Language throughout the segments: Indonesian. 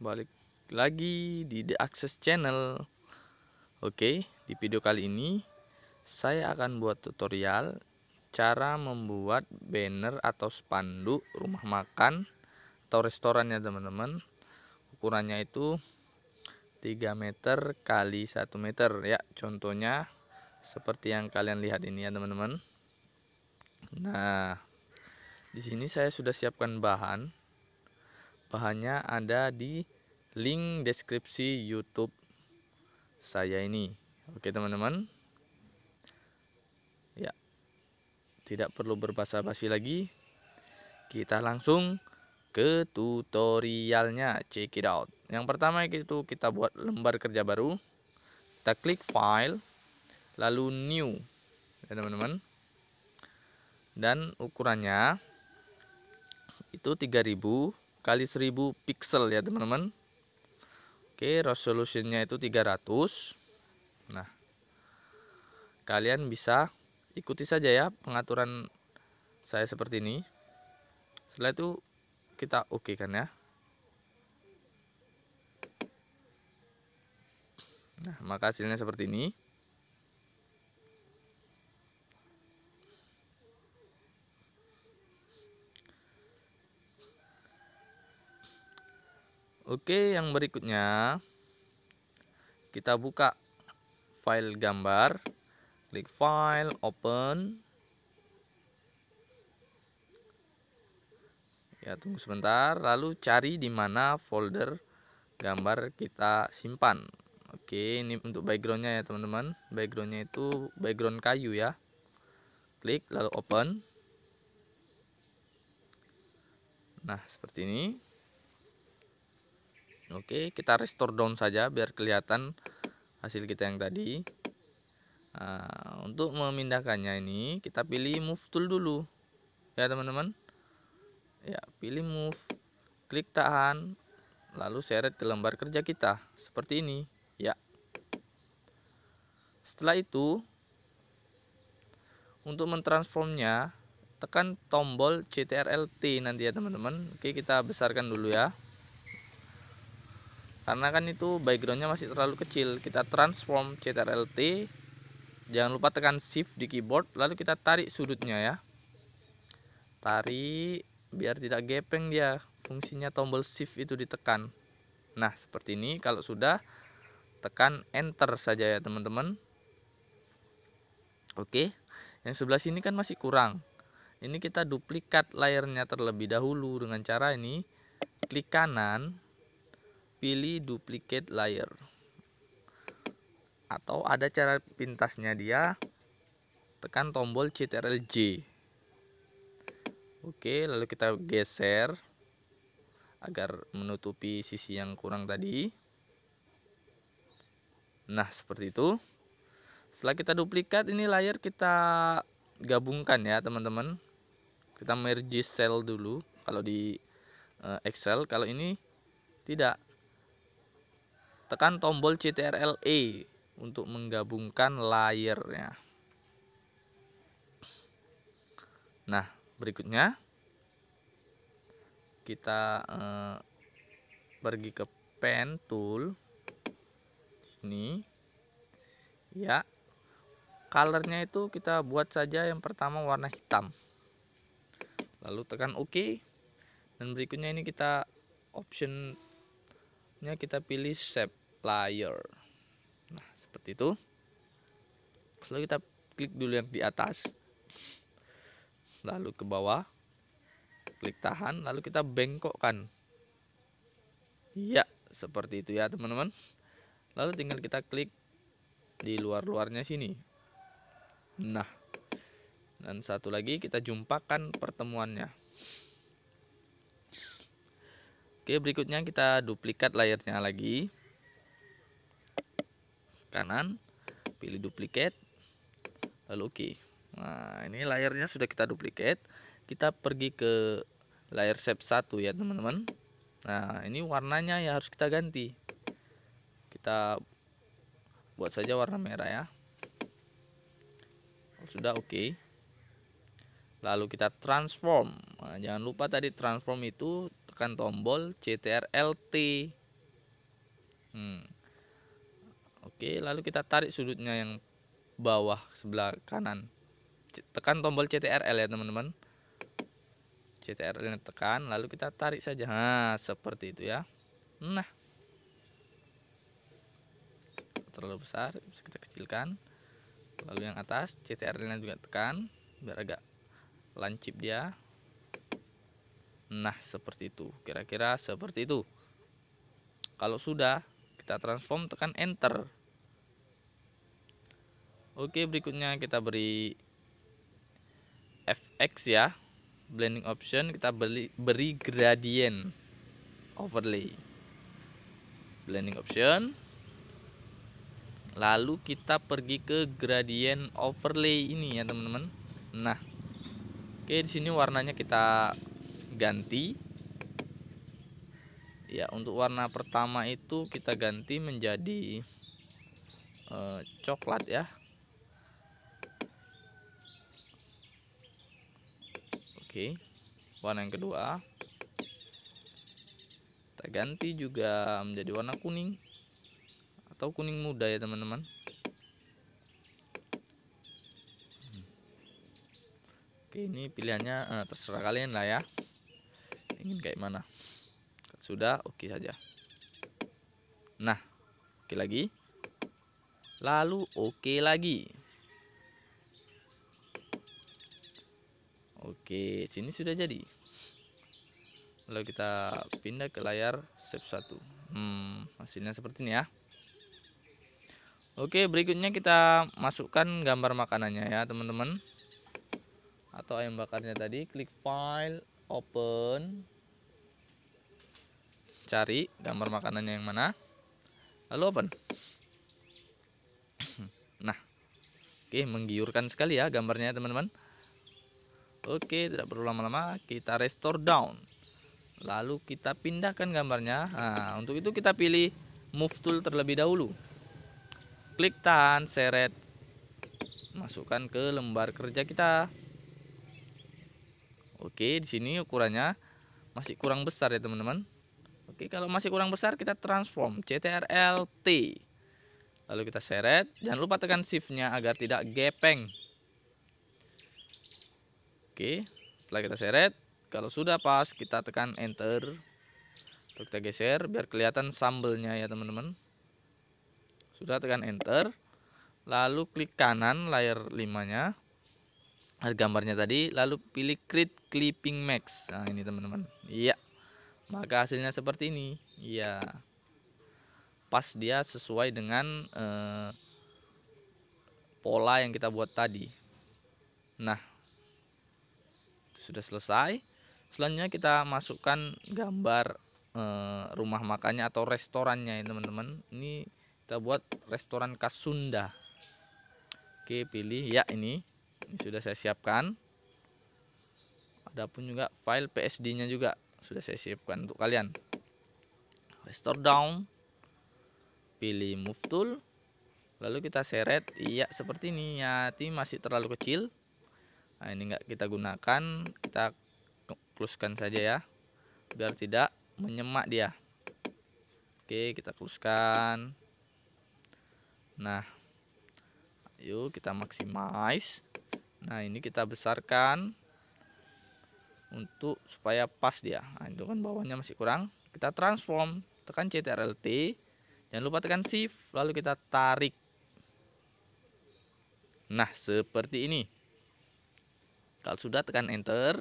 balik lagi di The Access Channel Oke di video kali ini saya akan buat tutorial cara membuat banner atau spanduk rumah makan atau restorannya teman-teman ukurannya itu 3 meter kali 1 meter ya contohnya seperti yang kalian lihat ini ya teman-teman nah di sini saya sudah siapkan bahan bahannya ada di link deskripsi YouTube saya ini. Oke, teman-teman. Ya. Tidak perlu berbasa basi lagi. Kita langsung ke tutorialnya. Check it out. Yang pertama itu kita buat lembar kerja baru. Kita klik file lalu new. Ya, teman-teman. Dan ukurannya itu 3000 kali 1000 pixel ya teman-teman oke resolusinya itu 300 nah kalian bisa ikuti saja ya pengaturan saya seperti ini setelah itu kita oke kan ya nah maka hasilnya seperti ini Oke, yang berikutnya kita buka file gambar, klik file, open. Ya, tunggu sebentar, lalu cari di mana folder gambar kita simpan. Oke, ini untuk backgroundnya ya teman-teman. Backgroundnya itu background kayu ya. Klik lalu open. Nah, seperti ini. Oke, kita restore down saja biar kelihatan hasil kita yang tadi. Nah, untuk memindahkannya ini kita pilih move tool dulu. Ya, teman-teman. Ya, pilih move, klik tahan, lalu seret ke lembar kerja kita seperti ini, ya. Setelah itu untuk mentransformnya tekan tombol CTRL T nanti ya, teman-teman. Oke, kita besarkan dulu ya karena kan itu backgroundnya masih terlalu kecil kita transform CTRLT jangan lupa tekan shift di keyboard lalu kita tarik sudutnya ya tarik biar tidak gepeng dia fungsinya tombol shift itu ditekan nah seperti ini kalau sudah tekan enter saja ya teman-teman oke yang sebelah sini kan masih kurang ini kita duplikat layarnya terlebih dahulu dengan cara ini klik kanan pilih duplicate layer atau ada cara pintasnya dia tekan tombol CTRL J oke lalu kita geser agar menutupi sisi yang kurang tadi nah seperti itu setelah kita duplikat ini layer kita gabungkan ya teman-teman kita merge cell dulu kalau di eh, Excel kalau ini tidak tekan tombol CTRL-E untuk menggabungkan layernya nah berikutnya kita eh, pergi ke pen tool ini ya colornya itu kita buat saja yang pertama warna hitam lalu tekan OK dan berikutnya ini kita optionnya kita pilih shape layer nah seperti itu lalu kita klik dulu yang di atas lalu ke bawah klik tahan lalu kita bengkokkan ya seperti itu ya teman-teman lalu tinggal kita klik di luar-luarnya sini nah dan satu lagi kita jumpakan pertemuannya oke berikutnya kita duplikat layarnya lagi kanan pilih duplikat, lalu oke okay. nah ini layarnya sudah kita duplikat, kita pergi ke layar shape 1 ya teman-teman nah ini warnanya ya harus kita ganti kita buat saja warna merah ya sudah oke okay. lalu kita transform nah, jangan lupa tadi transform itu tekan tombol CTRLT hmm. Oke, lalu kita tarik sudutnya yang bawah sebelah kanan. Tekan tombol CTRL ya, teman-teman. CTRL ini tekan, lalu kita tarik saja. Nah, seperti itu ya. Nah. Terlalu besar, bisa kita kecilkan. Lalu yang atas ctrl ini juga tekan biar agak lancip dia. Nah, seperti itu. Kira-kira seperti itu. Kalau sudah, kita transform tekan enter Oke berikutnya kita beri fx ya blending option kita beri, beri gradient overlay blending option lalu kita pergi ke gradient overlay ini ya teman-teman nah oke di sini warnanya kita ganti ya untuk warna pertama itu kita ganti menjadi e, coklat ya Oke. Warna yang kedua. Kita ganti juga menjadi warna kuning atau kuning muda ya, teman-teman. Oke, ini pilihannya eh, terserah kalian lah ya. Ingin kayak mana? Sudah, oke okay saja. Nah, oke okay lagi. Lalu oke okay lagi. Oke, sini sudah jadi. Lalu kita pindah ke layar step 1. Hmm, hasilnya seperti ini ya. Oke, berikutnya kita masukkan gambar makanannya ya, teman-teman. Atau ayam bakarnya tadi, klik file, open. Cari gambar makanannya yang mana. Lalu open. nah, oke menggiurkan sekali ya gambarnya, teman-teman. Oke, tidak perlu lama-lama, kita restore down. Lalu kita pindahkan gambarnya. Nah, untuk itu kita pilih move tool terlebih dahulu. Klik tahan, seret, masukkan ke lembar kerja kita. Oke, di sini ukurannya masih kurang besar ya, teman-teman. Oke, kalau masih kurang besar kita transform CTRL T. Lalu kita seret, jangan lupa tekan shiftnya agar tidak gepeng. Oke, setelah kita seret, kalau sudah pas kita tekan enter untuk kita geser biar kelihatan sambelnya ya teman-teman sudah tekan enter lalu klik kanan layar 5 nya ada gambarnya tadi lalu pilih create clipping max nah ini teman-teman iya maka hasilnya seperti ini iya pas dia sesuai dengan eh, pola yang kita buat tadi nah sudah selesai selanjutnya kita masukkan gambar e, rumah makannya atau restorannya ya teman-teman ini kita buat restoran khas Sunda oke pilih ya ini, ini sudah saya siapkan adapun juga file PSD nya juga sudah saya siapkan untuk kalian restore down pilih move tool lalu kita seret iya seperti ini ya ini masih terlalu kecil nah ini enggak kita gunakan kita kluskan saja ya biar tidak menyemak dia oke kita kluskan nah ayo kita maximize nah ini kita besarkan untuk supaya pas dia nah, itu kan bawahnya masih kurang kita transform tekan Ctrl T, jangan lupa tekan shift lalu kita tarik nah seperti ini kalau sudah tekan enter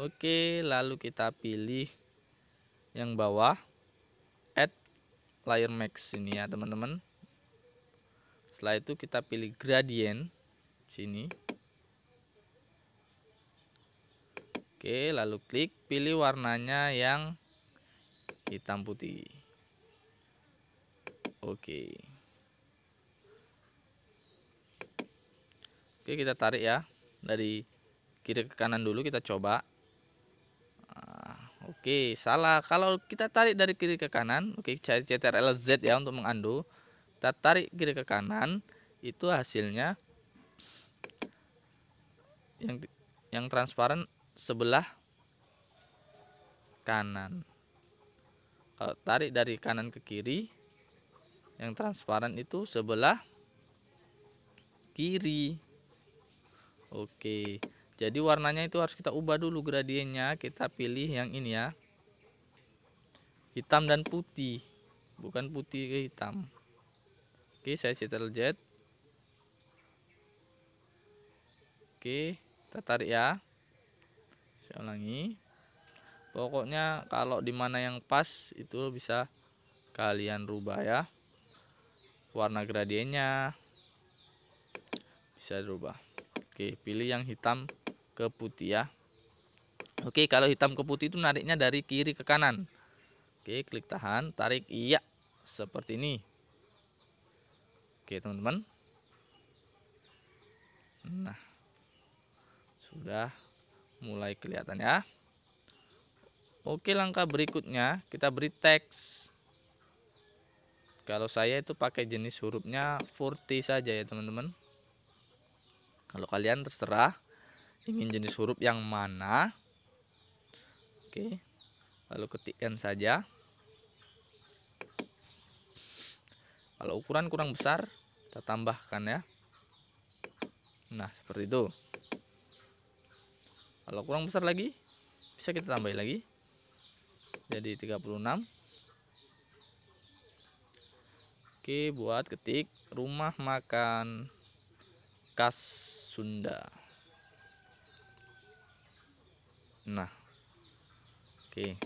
oke lalu kita pilih yang bawah add layer max ini ya teman-teman setelah itu kita pilih gradient sini Oke, lalu klik pilih warnanya yang hitam putih. Oke. Oke, kita tarik ya dari kiri ke kanan dulu kita coba ah, oke okay, salah kalau kita tarik dari kiri ke kanan oke okay, cari ctrl z ya untuk mengandu kita tarik kiri ke kanan itu hasilnya yang yang transparan sebelah kanan kalau tarik dari kanan ke kiri yang transparan itu sebelah kiri Oke. Jadi warnanya itu harus kita ubah dulu gradiennya. Kita pilih yang ini ya. Hitam dan putih. Bukan putih ke eh, hitam. Oke, saya settle jet. Oke, kita tarik ya. Saya ulangi. Pokoknya kalau dimana yang pas itu bisa kalian rubah ya. Warna gradiennya bisa dirubah. Oke, pilih yang hitam ke putih ya. Oke, kalau hitam ke putih itu nariknya dari kiri ke kanan. Oke, klik tahan, tarik iya seperti ini. Oke, teman-teman. Nah. Sudah mulai kelihatan ya. Oke, langkah berikutnya kita beri teks. Kalau saya itu pakai jenis hurufnya 40 saja ya, teman-teman kalau kalian terserah ingin jenis huruf yang mana oke lalu ketikkan saja kalau ukuran kurang besar kita tambahkan ya nah seperti itu kalau kurang besar lagi bisa kita tambahin lagi jadi 36 Oke buat ketik rumah makan khas Sunda. Nah, oke,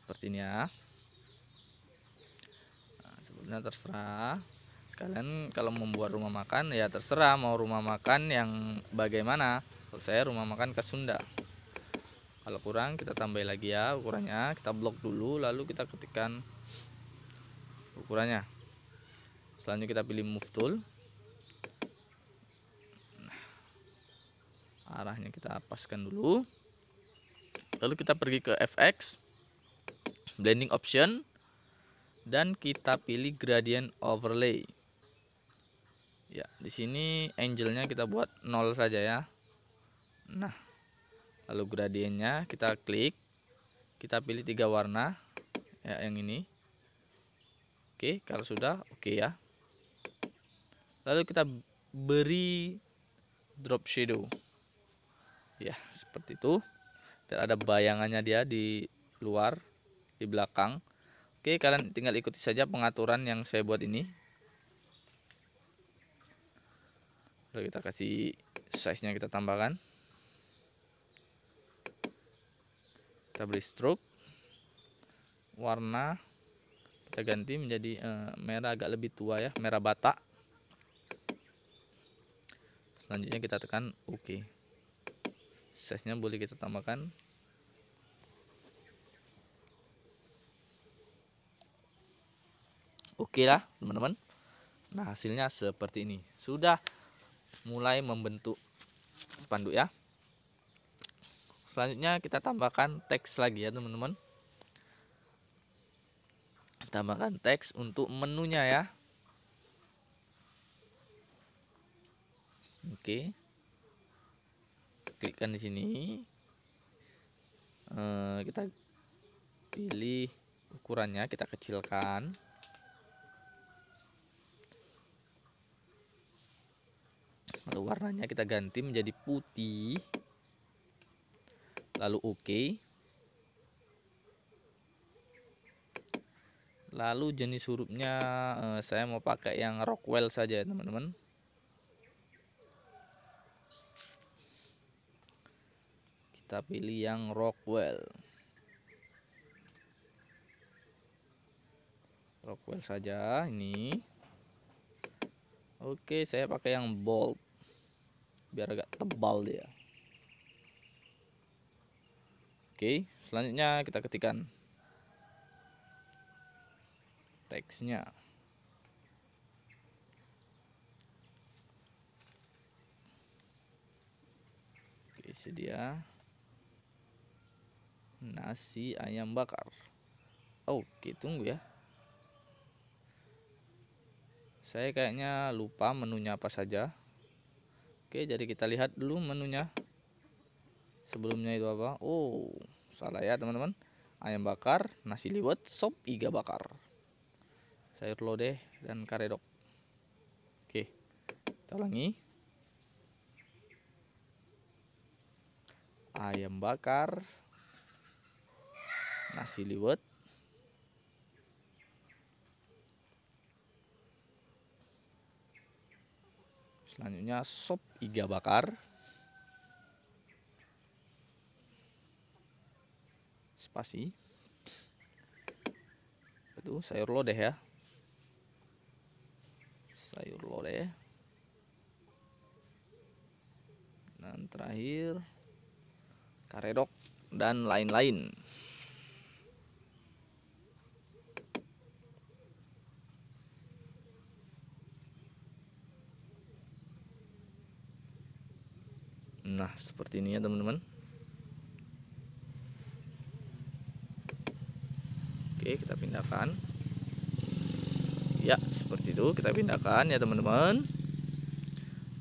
seperti ini ya. Nah, sebenarnya terserah kalian kalau membuat rumah makan ya terserah mau rumah makan yang bagaimana. Kalau saya rumah makan khas Sunda. Kalau kurang kita tambah lagi ya ukurannya, kita blok dulu lalu kita ketikkan ukurannya. Selanjutnya kita pilih move tool arahnya kita paskan dulu lalu kita pergi ke fx blending option dan kita pilih gradient overlay ya di sini angelnya kita buat nol saja ya nah lalu gradientnya kita klik kita pilih tiga warna ya yang ini oke kalau sudah oke ya lalu kita beri drop shadow ya seperti itu dan ada bayangannya dia di luar di belakang oke kalian tinggal ikuti saja pengaturan yang saya buat ini lalu kita kasih size nya kita tambahkan kita beri stroke warna kita ganti menjadi e, merah agak lebih tua ya merah bata. selanjutnya kita tekan oke OK nya boleh kita tambahkan oke lah teman-teman nah hasilnya seperti ini sudah mulai membentuk spanduk ya selanjutnya kita tambahkan teks lagi ya teman-teman tambahkan teks untuk menunya ya oke klikkan di sini e, kita pilih ukurannya kita kecilkan lalu warnanya kita ganti menjadi putih lalu oke okay. lalu jenis hurufnya e, saya mau pakai yang rockwell saja teman-teman kita pilih yang Rockwell Rockwell saja ini Oke saya pakai yang Bolt biar agak tebal dia Oke selanjutnya kita ketikkan teksnya Oke, isi dia nasi ayam bakar oke tunggu ya saya kayaknya lupa menunya apa saja oke jadi kita lihat dulu menunya sebelumnya itu apa oh salah ya teman-teman ayam bakar nasi liwet sop iga bakar sayur lodeh dan karedok oke kita ulangi ayam bakar nasi liwet selanjutnya sop iga bakar spasi itu sayur lodeh ya sayur lodeh dan terakhir karedok dan lain-lain seperti ini ya teman-teman oke kita pindahkan ya seperti itu kita pindahkan ya teman-teman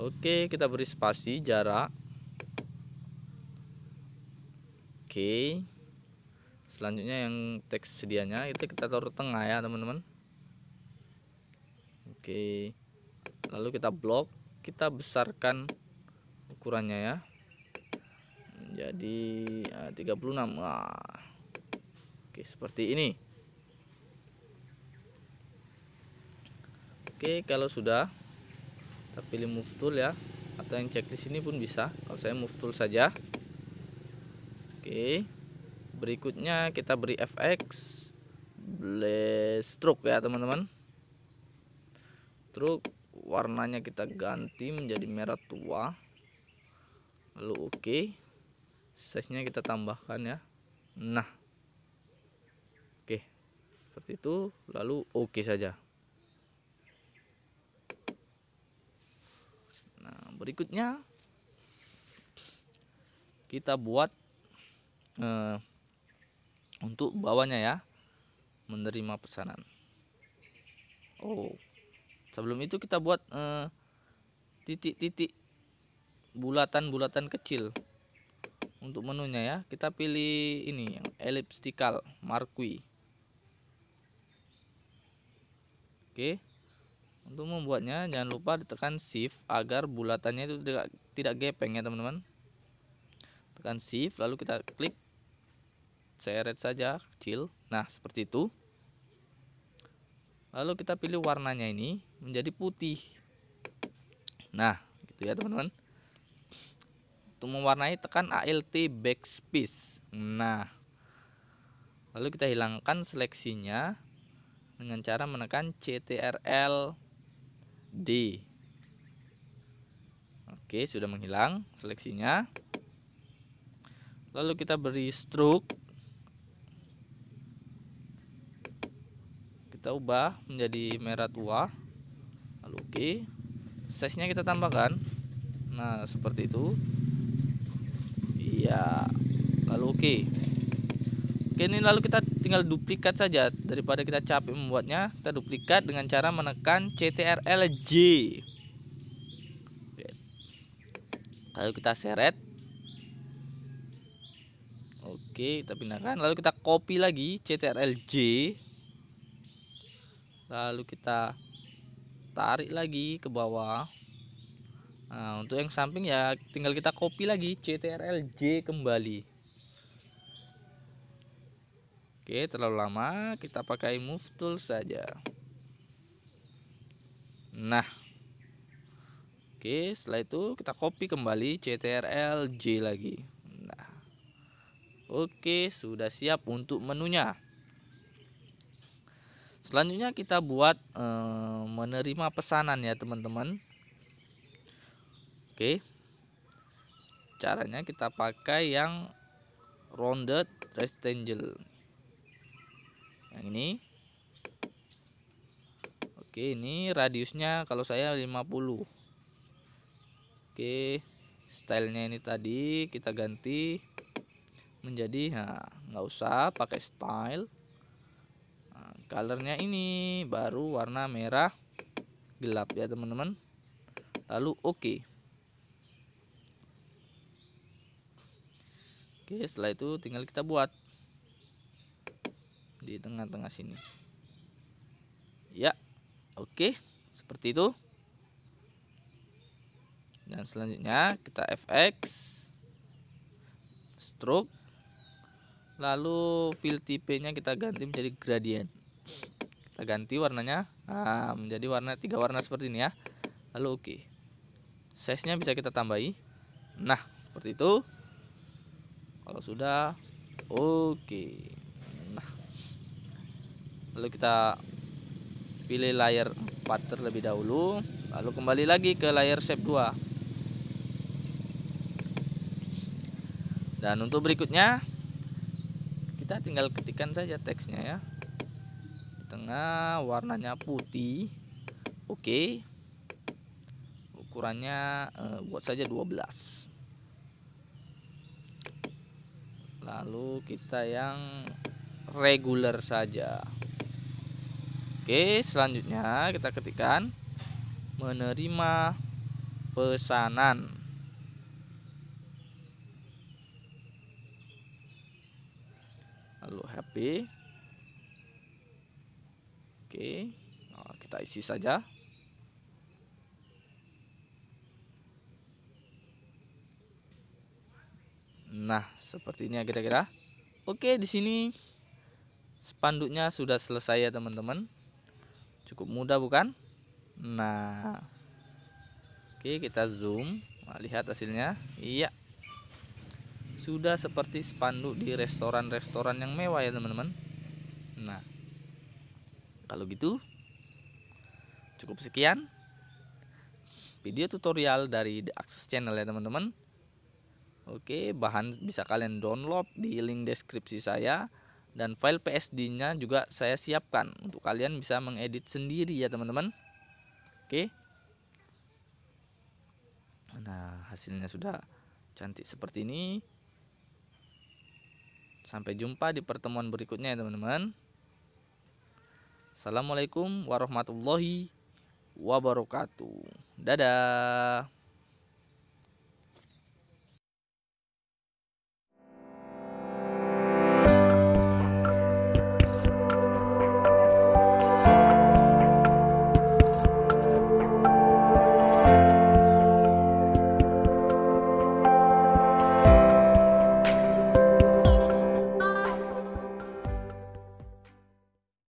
oke kita beri spasi jarak oke selanjutnya yang teks sedianya itu kita taruh tengah ya teman-teman oke lalu kita blok kita besarkan ukurannya ya menjadi uh, 36 Wah. oke seperti ini oke kalau sudah kita pilih move tool ya atau yang cek di sini pun bisa kalau saya move tool saja oke berikutnya kita beri fx blast stroke ya teman-teman stroke warnanya kita ganti menjadi merah tua lalu oke okay size nya kita tambahkan ya nah oke seperti itu lalu oke okay saja nah berikutnya kita buat eh, untuk bawahnya ya menerima pesanan oh sebelum itu kita buat eh, titik-titik bulatan-bulatan kecil untuk menunya ya kita pilih ini yang elliptical marquee oke untuk membuatnya jangan lupa ditekan shift agar bulatannya itu tidak, tidak gepeng ya teman-teman tekan shift lalu kita klik seret saja kecil nah seperti itu lalu kita pilih warnanya ini menjadi putih nah gitu ya teman-teman untuk mewarnai tekan ALT backspace. Nah, lalu kita hilangkan seleksinya dengan cara menekan CTRL D. Oke, sudah menghilang seleksinya. Lalu kita beri stroke. Kita ubah menjadi merah tua. Lalu oke. Size-nya kita tambahkan. Nah, seperti itu ya lalu oke okay. oke ini lalu kita tinggal duplikat saja daripada kita capek membuatnya kita duplikat dengan cara menekan CTRL-J lalu kita seret oke kita pindahkan lalu kita copy lagi CTRL-J lalu kita tarik lagi ke bawah Nah, untuk yang samping ya tinggal kita copy lagi CTRL-J kembali. Oke, terlalu lama, kita pakai move tool saja. Nah. Oke, setelah itu kita copy kembali CTRL-J lagi. Nah. Oke, sudah siap untuk menunya. Selanjutnya kita buat e, menerima pesanan ya, teman-teman. Oke. Caranya kita pakai yang rounded rectangle. Yang ini. Oke, ini radiusnya kalau saya 50. Oke, stylenya ini tadi kita ganti menjadi nah nggak usah pakai style. Nah, colornya ini baru warna merah gelap ya teman-teman. Lalu oke. Okay. oke setelah itu tinggal kita buat di tengah-tengah sini ya oke seperti itu dan selanjutnya kita fx stroke lalu fill tipe nya kita ganti menjadi gradient kita ganti warnanya nah, menjadi warna tiga warna seperti ini ya lalu oke size nya bisa kita tambahi nah seperti itu kalau sudah oke nah lalu kita pilih layer 4 terlebih dahulu lalu kembali lagi ke layer shape 2 dan untuk berikutnya kita tinggal ketikkan saja teksnya ya di tengah warnanya putih oke ukurannya eh, buat saja 12 belas lalu kita yang reguler saja oke selanjutnya kita ketikkan menerima pesanan lalu happy oke nah, kita isi saja Nah, seperti ya kira-kira. Oke, di sini spanduknya sudah selesai ya, teman-teman. Cukup mudah bukan? Nah. Oke, kita zoom. Nah, lihat hasilnya. Iya. Sudah seperti spanduk di restoran-restoran yang mewah ya, teman-teman. Nah. Kalau gitu cukup sekian video tutorial dari The Access Channel ya, teman-teman. Oke, bahan bisa kalian download di link deskripsi saya dan file PSD-nya juga saya siapkan untuk kalian bisa mengedit sendiri ya teman-teman. Oke. Nah, hasilnya sudah cantik seperti ini. Sampai jumpa di pertemuan berikutnya ya teman-teman. Assalamualaikum warahmatullahi wabarakatuh. Dadah.